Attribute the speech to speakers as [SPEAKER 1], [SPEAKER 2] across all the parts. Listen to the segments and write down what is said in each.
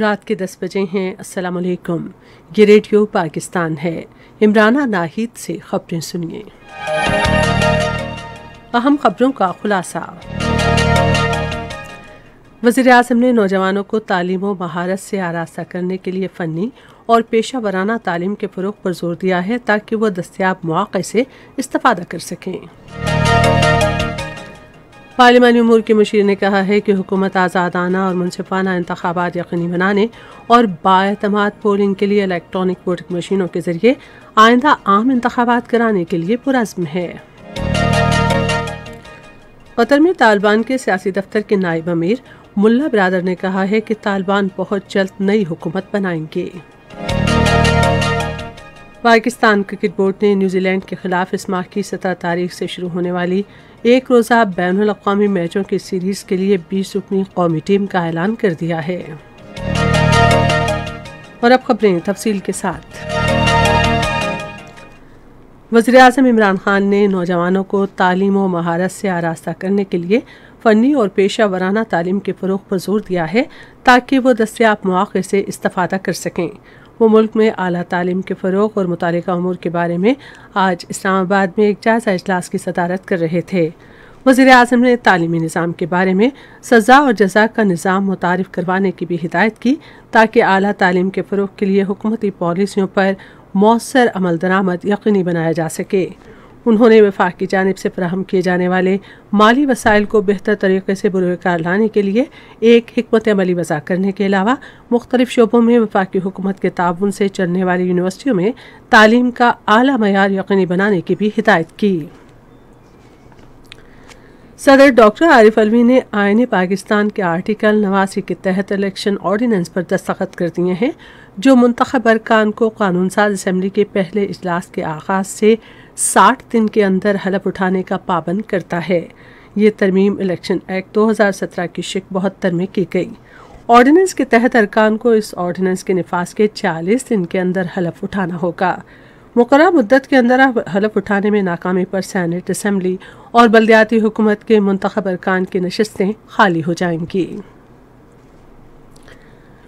[SPEAKER 1] रात के दस बजे हैं अस्सलाम वालेकुम ये रेडियो पाकिस्तान है इमराना नाहिद से खबरें सुनिए अहम खबरों का खुलासा वजीर अजम ने नौजवानों को तालीम व महारत से आरास्ता करने के लिए फ़नी और पेशा वराना तालीम के फ़रोग पर जोर दिया है ताकि वह दस्तियाब मौक़े से इस्ता कर सकें पार्लियामानी अमूर के मशीर ने कहा है कि हुकूमत आज़ादाना और मुनफाना इंतबात यकीनी बनाने और बातमाद पोलिंग के लिए इलेक्ट्रॉनिक वोटिंग मशीनों के जरिए आइंदा आम इंतबात कराने के लिए पुरज़म है कतर में तालिबान के सियासी दफ्तर के नायब अमीर मुल्ला बरदर ने कहा है कि तालिबान बहुत जल्द नई हुकूमत बनाएंगे पाकिस्तान क्रिकेट बोर्ड ने न्यूजीलैंड के खिलाफ इस माह की सत्रह तारीख से शुरू होने वाली एक रोज़ा बैन अवी मैचों की सीरीज़ के लिए बीस रुकनी कौमी टीम का ऐलान कर दिया है और अब खबरें तफसील के साथ वजी अजम इमरान खान ने नौजवानों को तालीम और महारत से आरास्ता करने के लिए फ़नी और पेशा वराना तालीम के फरोग पर जोर दिया है ताकि वो दस्तियाब मौक़े से इस्ता कर सकें वो मुल्क में अली तालीम के फ़रोग और मुतल अमूर के बारे में आज इस्लामाबाद में एक जायजा अजलास की सदारत कर रहे थे वजीर अजम ने तालीमी निज़ाम के बारे में सज़ा और जजा का निज़ाम मुतारफ़ करवाने की भी हिदायत की ताकि अली तालीम के फ़रोग के लिए हुकूमती पॉलिसियों पर मौसर अमल दरामद यकीनी बनाया जा सके उन्होंने वफाक की जानब से फ्राहम किए जाने वाले माली वसाइल को बेहतर तरीके से बुरकार लाने के लिए एक हमत अमली वज़ा करने के अलावा मुख्तलिफ शोबों में वफाकी हुकूमत के ताउन से चलने वाली यूनिवर्सिटियों में तालीम का अली मैार यकीनी बनाने की भी हिदायत की सदर डॉक्टर आरिफ अलवी ने आयने पाकिस्तान के आर्टिकल नवासी के तहत इलेक्शन ऑर्डीनेंस पर दस्तखत कर दिए हैं जो मंतखब अरकान को कानून साज असम्बली के पहले अजलास के आगाज से 60 दिन के अंदर हलफ उठाने का पाबंद करता है ये तरमीम इलेक्शन एक्ट 2017 की शिक बहत्तर में की गई ऑर्डिनेंस के तहत अरकान को इस ऑर्डिनेंस के नफाज के 40 दिन के अंदर हलफ उठाना होगा मुकर मुद्दत के अंदर हलफ उठाने में नाकामी पर सैनट असम्बली और बलदियाती हुकूमत के मंतखब अरकान की नशस्तें खाली हो जाएंगी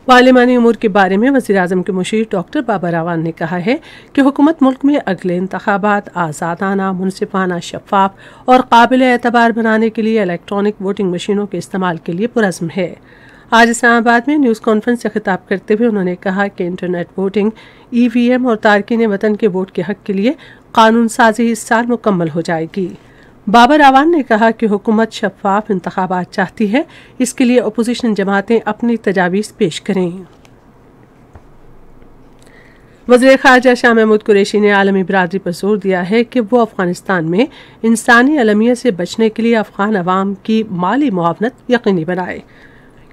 [SPEAKER 1] पार्लियामानी उमूर के बारे में वजी अजम के मुशीर डॉक्टर बाबा रावान ने कहा है कि हुकूमत मुल्क में अगले इंतबात आज़ादाना मुनसिफाना शफाफ और काबिल एतबार बनाने के लिए इलेक्ट्रॉनिक वोटिंग मशीनों के इस्तेमाल के लिए पुरज़म है आज इस्लामाबाद में न्यूज़ कॉन्फ्रेंस से खिताब करते हुए उन्होंने कहा कि internet voting E V M और तारकिन वतन के वोट के हक के लिए कानून साजी इस साल मुकम्मल हो जाएगी बाबर आवान ने कहा कि हुकूमत शफाफ इंतबात चाहती है इसके लिए अपोजिशन जमातें अपनी तजावीज़ पेश करें वजर खारजा शाह महमूद कुरेशी ने आलमी बरदरी पर जोर दिया है कि वो अफगानिस्तान में इंसानी अलमियत से बचने के लिए अफगान अवाम की माली मुआवनत यकीनी बनाए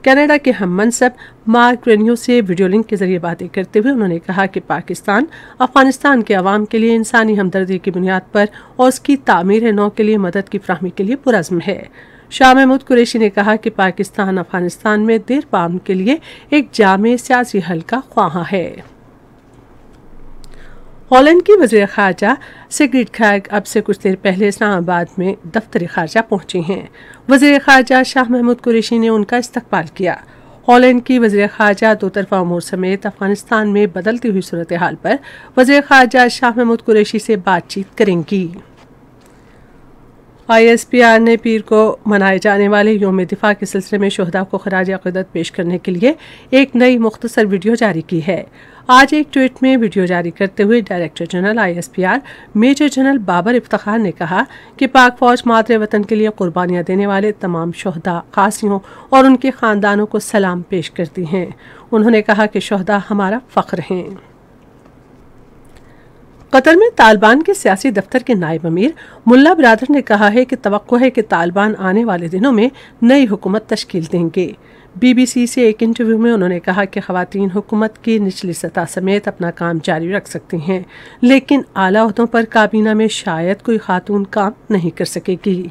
[SPEAKER 1] कनाडा के हम मनसब मार्क रेनियो से वीडियो लिंक के जरिए बातें करते हुए उन्होंने कहा कि पाकिस्तान अफगानिस्तान के आवाम के लिए इंसानी हमदर्दी की बुनियाद पर और उसकी तामीर नौ के लिए मदद की फ्राहमी के लिए पुरज़म है शाह महमूद कुरैशी ने कहा कि पाकिस्तान अफगानिस्तान में देर पाम के लिए एक जाम सियासी हल का ख्वाहा है हॉलैंड की वजी खारजा सिगरेट खैग अब से कुछ देर पहले इस्लामाबाद में दफ्तर खारजा पहुंची हैं वजी खारजा शाह महमूद कुरेशी ने उनका इस्तकबाल किया हॉलैंड की वजी खारजा दो तरफा उमूर समेत अफगानिस्तान में बदलती हुई सूरत हाल पर वजी खारजा शाह महमूद कुरेशी से बातचीत करेंगी आईएसपीआर ने पीर को मनाए जाने वाले योम दिफा के सिलसिले में शहदा को खराज अकदत पेश करने के लिए एक नई मुख्तसर वीडियो जारी की है आज एक ट्वीट में वीडियो जारी करते हुए director general ISPR major general Babar Iftikhar ने कहा कि पाक फौज मादरे वतन के लिए कुर्बानियां देने वाले तमाम शहदा कासियों और उनके खानदानों को सलाम पेश करती हैं उन्होंने कहा कि शहदा हमारा फ़ख्र हैं कतर में तालिबान के सियासी दफ्तर के नायब अमीर मुल्ला बरदर ने कहा है कि तो है कि तालिबान आने वाले दिनों में नई हुकूमत तश्कील देंगे बीबीसी से एक इंटरव्यू में उन्होंने कहा कि खातन हुकूमत की निचली सतह समेत अपना काम जारी रख सकती हैं लेकिन आला अहदों पर काबीना में शायद कोई खातून काम नहीं कर सकेगी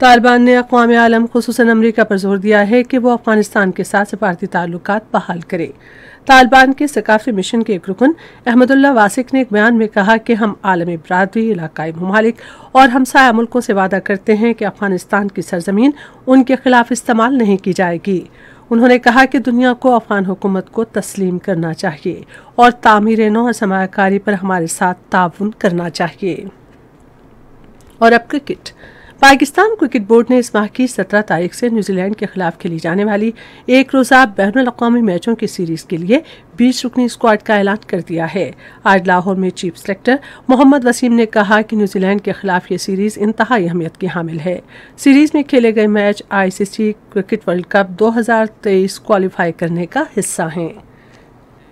[SPEAKER 1] तालिबान ने अकवा आलम खसूस अमरीका पर जोर दिया है कि वो अफगानिस्तान के साथ सफारती ताल्लुक बहाल करे तालिबान के सकाफी मिशन के एक रुकन अहमदुल्ला वासिक ने एक बयान में कहा कि हम आलमी बरदरी इलाकई ममालिक और हमसाया मुल्कों से वादा करते हैं कि अफगानिस्तान की सरजमीन उनके खिलाफ इस्तेमाल नहीं की जाएगी उन्होंने कहा कि दुनिया को अफगान हुकूमत को तस्लीम करना चाहिए और तामीर नौ और समाकारी पर हमारे साथ ताउन करना चाहिए और अब क्रिकेट पाकिस्तान क्रिकेट बोर्ड ने इस माह की सत्रह तारीख से न्यूजीलैंड के खिलाफ खेली जाने वाली एक रोजा बैन अवी मैचों की सीरीज के लिए बीस रुकनी स्क्वाड का ऐलान कर दिया है आज लाहौर में चीफ सेलेक्टर मोहम्मद वसीम ने कहा कि न्यूजीलैंड के खिलाफ ये सीरीज इंतहाई अहमियत की हामिल है सीरीज में खेले गए match ICC cricket world cup 2023 qualify करने का हिस्सा हैं